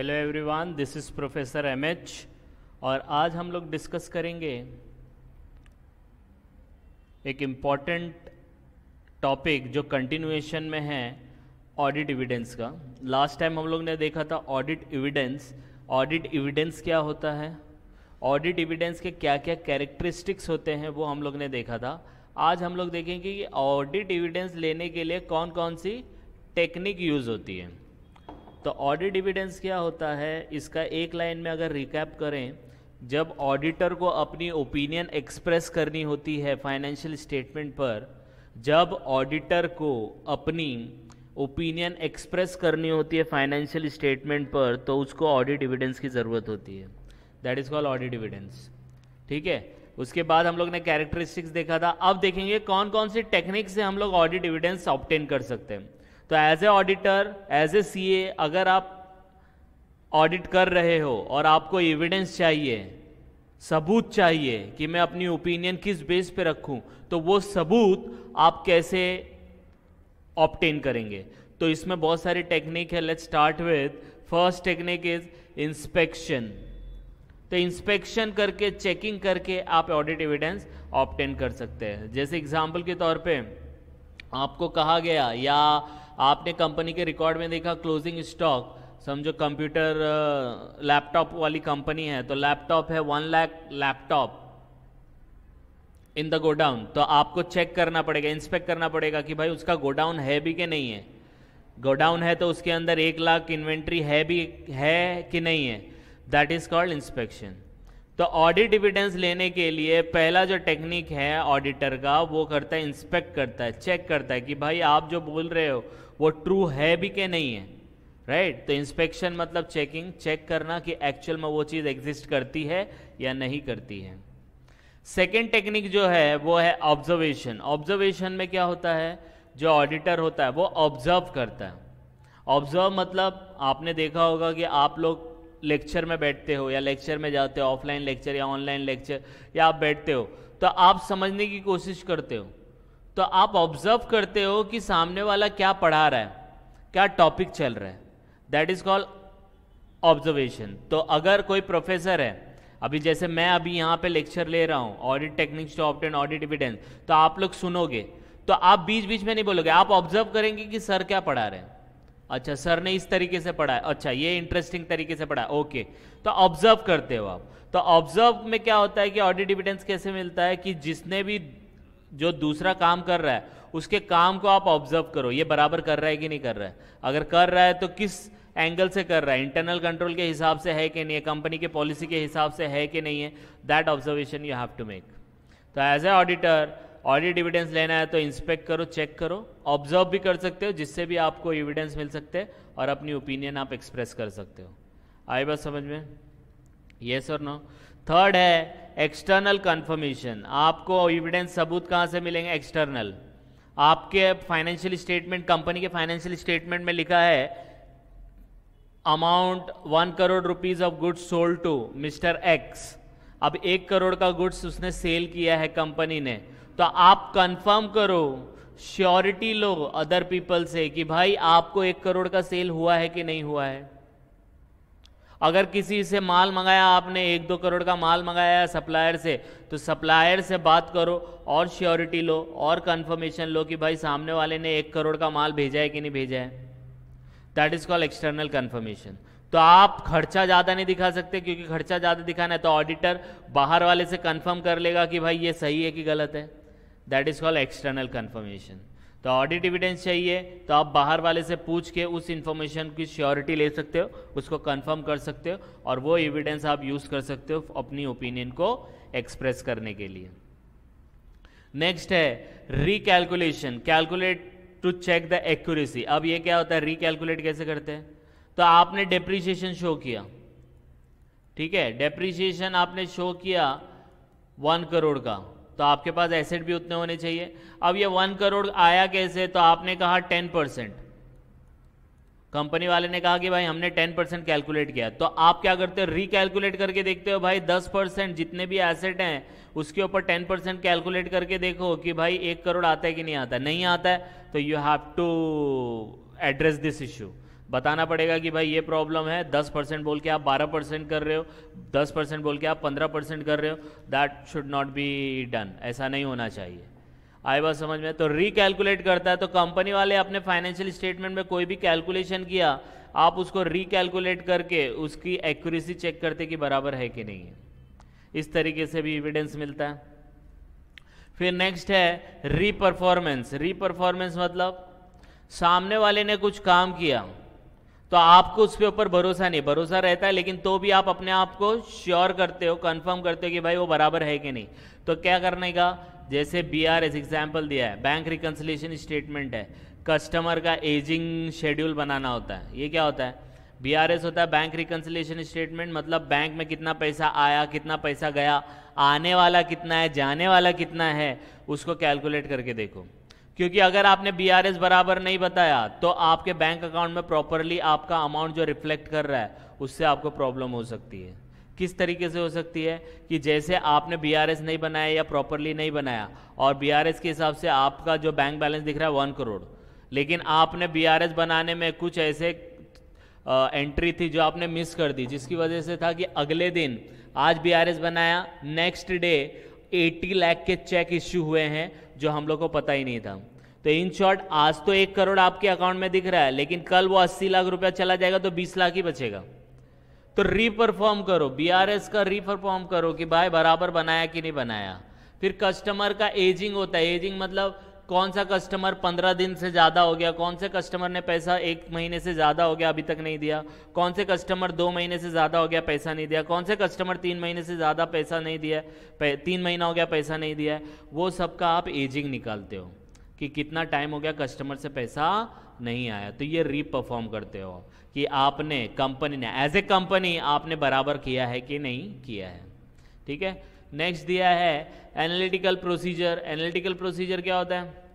Hello everyone this is professor MH और आज हम लोग डिस्कस करेंगे एक इम्पॉर्टेंट टॉपिक जो कंटिन्यूएशन में है ऑडिट एविडेंस का लास्ट टाइम हम लोग ने देखा था ऑडिट एविडेंस ऑडिट एविडेंस क्या होता है ऑडिट एविडेंस के क्या क्या कैरेक्टरिस्टिक्स होते हैं वो हम लोग ने देखा था आज हम लोग देखेंगे कि ऑडिट एविडेंस लेने के लिए कौन कौन सी टेक्निक यूज़ होती है तो ऑडिट डिविडेंस क्या होता है इसका एक लाइन में अगर रिकैप करें जब ऑडिटर को अपनी ओपिनियन एक्सप्रेस करनी होती है फाइनेंशियल स्टेटमेंट पर जब ऑडिटर को अपनी ओपिनियन एक्सप्रेस करनी होती है फाइनेंशियल स्टेटमेंट पर तो उसको ऑडिट डिविडेंस की ज़रूरत होती है that is call audit evidence ठीक है उसके बाद हम लोग ने कैरेक्टरिस्टिक्स देखा था अब देखेंगे कौन कौन सी टेक्निक से हम लोग ऑडिट डिविडेंस ऑप्टेन कर सकते हैं तो as a auditor as a C अगर आप ऑडिट कर रहे हो और आपको एविडेंस चाहिए सबूत चाहिए कि मैं अपनी ओपिनियन किस बेस पे रखूं तो वो सबूत आप कैसे ऑप्टेन करेंगे तो इसमें बहुत सारी टेक्निक है let's start with first technique is inspection तो इंस्पेक्शन करके चेकिंग करके आप ऑडिट एविडेंस ऑप्टेन कर सकते हैं जैसे एग्जाम्पल के तौर पे आपको कहा गया या आपने कंपनी के रिकॉर्ड में देखा क्लोजिंग स्टॉक समझो कंप्यूटर लैपटॉप वाली कंपनी है तो लैपटॉप है one lakh laptop in the godown तो आपको चेक करना पड़ेगा इंस्पेक्ट करना पड़ेगा कि भाई उसका गोडाउन है भी कि नहीं है गोडाउन है तो उसके अंदर एक लाख इन्वेंट्री है भी है कि नहीं है दैट इज कॉल्ड इंस्पेक्शन तो ऑडिट डिविडेंस लेने के लिए पहला जो टेक्निक है ऑडिटर का वो करता है इंस्पेक्ट करता है चेक करता है कि भाई आप जो बोल रहे हो वो ट्रू है भी कि नहीं है राइट right? तो इंस्पेक्शन मतलब चेकिंग चेक करना कि एक्चुअल में वो चीज़ एग्जिस्ट करती है या नहीं करती है सेकेंड टेक्निक जो है वो है ऑब्जर्वेशन ऑब्जर्वेशन में क्या होता है जो ऑडिटर होता है वो ऑब्जर्व करता है ऑब्जर्व मतलब आपने देखा होगा कि आप लोग लेक्चर में बैठते हो या लेक्चर में जाते हो ऑफलाइन लेक्चर या ऑनलाइन लेक्चर या आप बैठते हो तो आप समझने की कोशिश करते हो तो आप ऑब्जर्व करते हो कि सामने वाला क्या पढ़ा रहा है क्या टॉपिक चल रहा है दैट इज कॉल्ड ऑब्जर्वेशन तो अगर कोई प्रोफेसर है अभी जैसे मैं अभी यहाँ पे लेक्चर ले रहा हूँ audit techniques to obtain audit evidence तो आप लोग सुनोगे तो आप बीच बीच में नहीं बोलोगे आप ऑब्जर्व करेंगे कि सर क्या पढ़ा रहे हैं अच्छा सर ने इस तरीके से पढ़ा है अच्छा ये इंटरेस्टिंग तरीके से पढ़ा ओके तो ऑब्जर्व करते हो आप तो ऑब्जर्व में क्या होता है कि ऑडिट डिविडेंस कैसे मिलता है कि जिसने भी जो दूसरा काम कर रहा है उसके काम को आप ऑब्जर्व करो ये बराबर कर रहा है कि नहीं कर रहा है अगर कर रहा है तो किस एंगल से कर रहा है इंटरनल कंट्रोल के हिसाब से है कि नहीं है कंपनी के पॉलिसी के हिसाब से है कि नहीं है that observation you have to make तो as a auditor audit evidence लेना है तो इंस्पेक्ट करो चेक करो ऑब्जर्व भी कर सकते हो जिससे भी आपको एविडेंस मिल सकते हैं और अपनी ओपिनियन आप एक्सप्रेस कर सकते हो आई बात समझ में येस और नो थर्ड है एक्सटर्नल कंफर्मेशन आपको एविडेंस सबूत कहाँ से मिलेंगे एक्सटर्नल आपके फाइनेंशियल स्टेटमेंट कंपनी के फाइनेंशियल स्टेटमेंट में लिखा है amount one crore rupees of goods sold to mister X अब एक करोड़ का गुड्स उसने सेल किया है कंपनी ने तो आप कंफर्म करो श्योरिटी लो अदर पीपल से कि भाई आपको एक करोड़ का सेल हुआ है कि नहीं हुआ है अगर किसी से माल मंगाया आपने एक दो करोड़ का माल मंगाया सप्लायर से तो सप्लायर से बात करो और श्योरिटी लो और कंफर्मेशन लो कि भाई सामने वाले ने एक करोड़ का माल भेजा है कि नहीं भेजा है that is call external confirmation तो आप खर्चा ज़्यादा नहीं दिखा सकते क्योंकि खर्चा ज़्यादा दिखाना है तो ऑडिटर बाहर वाले से कन्फर्म कर लेगा कि भाई ये सही है कि गलत है that is called external confirmation तो ऑडिट इविडेंस चाहिए तो आप बाहर वाले से पूछ के उस इन्फॉर्मेशन की श्योरिटी ले सकते हो उसको कंफर्म कर सकते हो और वो एविडेंस आप यूज़ कर सकते हो अपनी ओपिनियन को एक्सप्रेस करने के लिए नेक्स्ट है recalculation calculate to check the accuracy अब ये क्या होता है रिकैलकुलेट कैसे करते हैं तो आपने डेप्रिसिएशन शो किया ठीक है डेप्रिसिएशन आपने शो किया वन करोड़ का तो आपके पास एसेट भी उतने होने चाहिए अब ये वन करोड़ आया कैसे तो आपने कहा टेन परसेंट कंपनी वाले ने कहा कि भाई हमने टेन परसेंट कैलकुलेट किया तो आप क्या करते हो रिकैलकुलेट करके देखते हो भाई दस परसेंट जितने भी एसेट हैं उसके ऊपर टेन परसेंट कैलकुलेट करके देखो कि भाई एक करोड़ आता है कि नहीं आता नहीं आता है तो you have to address this issue बताना पड़ेगा कि भाई ये प्रॉब्लम है दस परसेंट बोल के आप बारह परसेंट कर रहे हो दस परसेंट बोल के आप पंद्रह परसेंट कर रहे हो that should not be done ऐसा नहीं होना चाहिए आई बात समझ में तो रिकैलकुलेट करता है तो कंपनी वाले अपने फाइनेंशियल स्टेटमेंट में कोई भी कैलकुलेशन किया आप उसको रिकैलकुलेट करके उसकी एक्यूरेसी चेक करते कि बराबर है कि नहीं है इस तरीके से भी एविडेंस मिलता है फिर नेक्स्ट है रीपरफॉर्मेंस रीपरफॉर्मेंस मतलब सामने वाले ने कुछ काम किया तो आपको उसके ऊपर भरोसा नहीं भरोसा रहता है लेकिन तो भी आप अपने आप को श्योर करते हो कंफर्म करते हो कि भाई वो बराबर है कि नहीं तो क्या करने का जैसे बी आर एस एग्जाम्पल दिया है बैंक रिकन्सलेशन स्टेटमेंट है कस्टमर का एजिंग शेड्यूल बनाना होता है ये क्या होता है बी आर एस होता है बैंक रिकन्सिलेशन स्टेटमेंट मतलब बैंक में कितना पैसा आया कितना पैसा गया आने वाला कितना है जाने वाला कितना है उसको कैलकुलेट करके देखो क्योंकि अगर आपने बी बराबर नहीं बताया तो आपके बैंक अकाउंट में प्रॉपरली आपका अमाउंट जो रिफ्लेक्ट कर रहा है उससे आपको प्रॉब्लम हो सकती है किस तरीके से हो सकती है कि जैसे आपने बी नहीं बनाया या प्रॉपरली नहीं बनाया और बी के हिसाब से आपका जो बैंक बैलेंस दिख रहा है वन करोड़ लेकिन आपने बी बनाने में कुछ ऐसे एंट्री थी जो आपने मिस कर दी जिसकी वजह से था कि अगले दिन आज बी बनाया नेक्स्ट डे 80 लाख के चेक इश्यू हुए हैं जो हम लोग को पता ही नहीं था तो इन शॉर्ट आज तो एक करोड़ आपके अकाउंट में दिख रहा है लेकिन कल वो 80 लाख रुपया चला जाएगा तो 20 लाख ही बचेगा तो रीपरफॉर्म करो बीआरएस का रीपरफॉर्म करो कि भाई बराबर बनाया कि नहीं बनाया फिर कस्टमर का एजिंग होता है एजिंग मतलब कौन सा कस्टमर पंद्रह दिन से ज़्यादा हो गया कौन से कस्टमर ने पैसा एक महीने से ज़्यादा हो गया अभी तक नहीं दिया कौन से कस्टमर दो महीने से ज़्यादा हो गया पैसा नहीं दिया कौन से कस्टमर तीन महीने से ज़्यादा पैसा नहीं दिया तीन महीना हो गया पैसा नहीं दिया वो सबका आप एजिंग निकालते हो कि कितना टाइम हो गया कस्टमर से पैसा नहीं आया तो ये रीपरफॉर्म करते हो कि आपने कंपनी ने एज ए कंपनी आपने बराबर किया है कि नहीं किया है ठीक है नेक्स्ट दिया है एनालिटिकल प्रोसीजर एनालिटिकल प्रोसीजर क्या होता है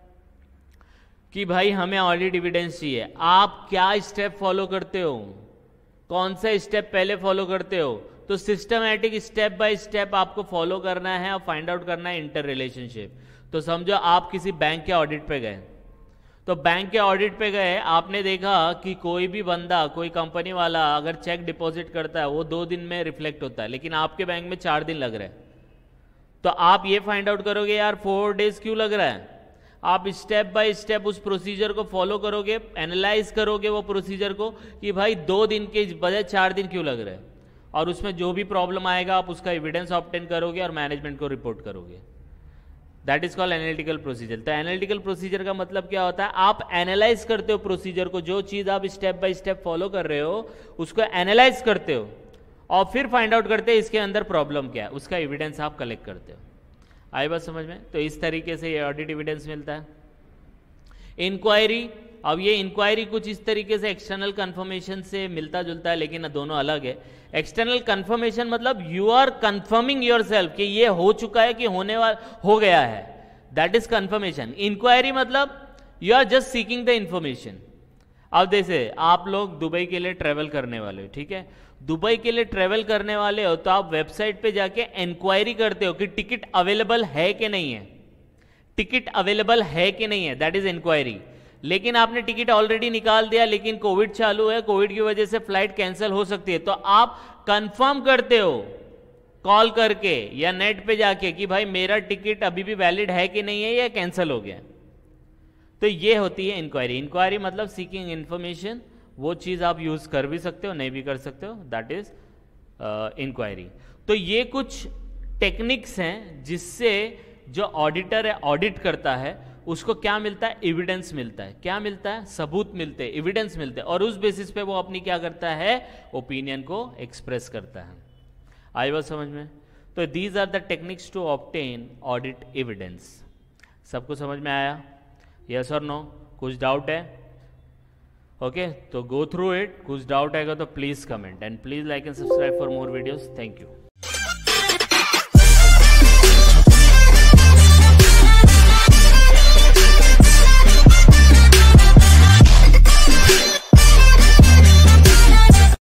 कि भाई हमें ऑडिट एविडेंस चाहिए आप क्या स्टेप फॉलो करते हो कौन सा स्टेप पहले फॉलो करते हो तो सिस्टमैटिक स्टेप बाय स्टेप आपको फॉलो करना है और फाइंड आउट करना है इंटर रिलेशनशिप तो समझो आप किसी बैंक के ऑडिट पे गए तो बैंक के ऑडिट पे गए आपने देखा कि कोई भी बंदा कोई कंपनी वाला अगर चेक डिपॉजिट करता है वो दो दिन में रिफ्लेक्ट होता है लेकिन आपके बैंक में चार दिन लग रहे हैं तो आप ये फाइंड आउट करोगे यार फोर डेज क्यों लग रहा है आप स्टेप बाय स्टेप उस प्रोसीजर को फॉलो करोगे एनालाइज करोगे वो प्रोसीजर को कि भाई दो दिन के बजाय चार दिन क्यों लग रहा है और उसमें जो भी प्रॉब्लम आएगा आप उसका एविडेंस ऑप्टेन करोगे और मैनेजमेंट को रिपोर्ट करोगे that is called analytical procedure तो एनालिटिकल प्रोसीजर का मतलब क्या होता है आप एनालाइज करते हो प्रोसीजर को जो चीज़ आप स्टेप बाय स्टेप फॉलो कर रहे हो उसको एनालाइज करते हो और फिर फाइंड आउट करते हैं इसके अंदर प्रॉब्लम क्या है उसका एविडेंस आप कलेक्ट करते हो आई बात समझ में तो इस तरीके से ये ऑडिट एविडेंस मिलता है इंक्वायरी अब ये इंक्वायरी कुछ इस तरीके से एक्सटर्नल कन्फर्मेशन से मिलता जुलता है लेकिन दोनों अलग है एक्सटर्नल कन्फर्मेशन मतलब you are confirming yourself कि ये हो चुका है कि होने वाला हो गया है दैट इज कन्फर्मेशन इंक्वायरी मतलब you are just seeking the information अब जैसे आप लोग दुबई के लिए ट्रेवल करने वाले हो ठीक है दुबई के लिए ट्रेवल करने वाले हो तो आप वेबसाइट पे जाके इंक्वायरी करते हो कि टिकट अवेलेबल है कि नहीं है टिकट अवेलेबल है कि नहीं है दैट इज इंक्वायरी लेकिन आपने टिकट ऑलरेडी निकाल दिया लेकिन कोविड चालू है कोविड की वजह से फ्लाइट कैंसिल हो सकती है तो आप कंफर्म करते हो कॉल करके या नेट पे जाके कि भाई मेरा टिकट अभी भी वैलिड है कि नहीं है या कैंसिल हो गया तो ये होती है इंक्वायरी इंक्वायरी मतलब सीकिंग इन्फॉर्मेशन वो चीज़ आप यूज़ कर भी सकते हो नहीं भी कर सकते हो दैट इज़ इंक्वायरी तो ये कुछ टेक्निक्स हैं जिससे जो ऑडिटर है ऑडिट करता है उसको क्या मिलता है एविडेंस मिलता है क्या मिलता है सबूत मिलते हैं एविडेंस मिलते हैं और उस बेसिस पे वो अपनी क्या करता है ओपिनियन को एक्सप्रेस करता है आई बात समझ में तो these are the techniques to obtain audit evidence सबको समझ में आया यस और नो कुछ डाउट है ओके तो गो थ्रू इट कुछ डाउट आएगा तो please comment and please like and subscribe for more videos thank you